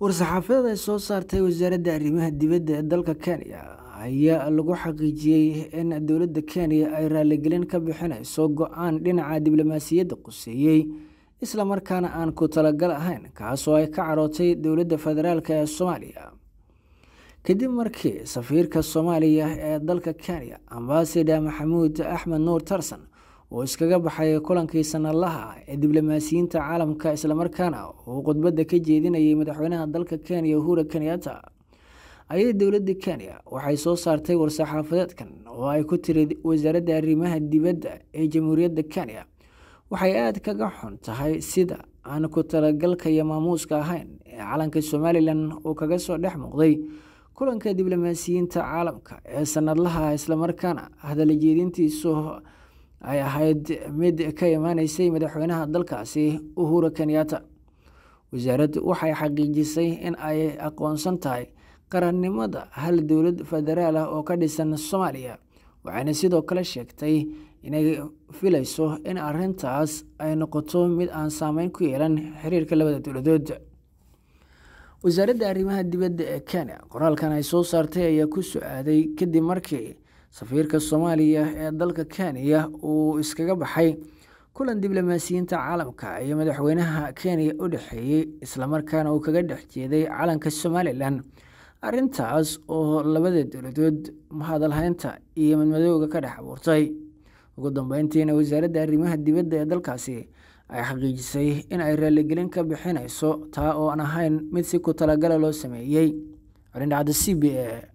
war-saxaafadda ay soo saartay wasaaradda arrimaha dibadda ee dalka Kenya ayaa lagu xaqiijiyey in dowladda Kenya ay raaligelin ka bixinayso aan dhinaca diblomaasiyadda quseeyey islamarkaana aan ku talagal ahayn kaasoo ay ka carootay dowladda federaalk ee Soomaaliya kadib markii safiirka Soomaaliya ee dalka Kenya ambasada Maxamuud Axmed Nuur Tarsan uu iskaga baxay kulankii sanadlaha ah ee diblomaasiyiinta caalamka islamarkaana uu khudbadda ka jeedinayay madaxweynaha dalka kenya uhura kenyatta ayay dowladda kenya waxay soo saartay war-saxaafadeedkan oo ay ku tiri wasaaradda arrimaha dibadda ee jamhuuriyadda kenya waxay aad kaga xun tahay sida aan ku talagalka iyo maamuuska ahayn ee calanka somalilan uu kaga soo dhex muuqday kulanka diblomaasiyiinta caalamka ee sanadlaha islamarkaana hadala jeedintiisu ay ahayd mid ka imaanaysay madaxweynaha dalkaasi uhura kenyatta wasaaraddu waxay xaqiijisay in ay aqoonsan tahay qarannimada hal dowlad federaal ah oo ka dhisan soomaaliya waxayna sidoo kale sheegtay inay filayso in arrintaas ay noqoto mid aan saameyn ku yeelan xiriirka labada dowladood wasaaradda arrimaha dibadda ee kenya qoraalkan ay soo saartay ayaa ku soo aaday kadib markii safiirka soomaaliya ee dalka kenya uu iskaga baxay kulan diblomaasiyiinta caalamka iyo madaxweynaha kenya u dhexeeyey islamarkaana uu kaga dhex jeeday calanka somalilan arintaas oo labada dowladood mahadalhaynta iyo madmadooga ka dhex abuurtay ugu dambeyntiina wasaaradda arrimaha dibadda ee dalkaasi ay xaqiijisay in ay raaligelin ka bixinayso taa oo aan ahayn mid si ku talagala loo sameeyey arindhacda c b a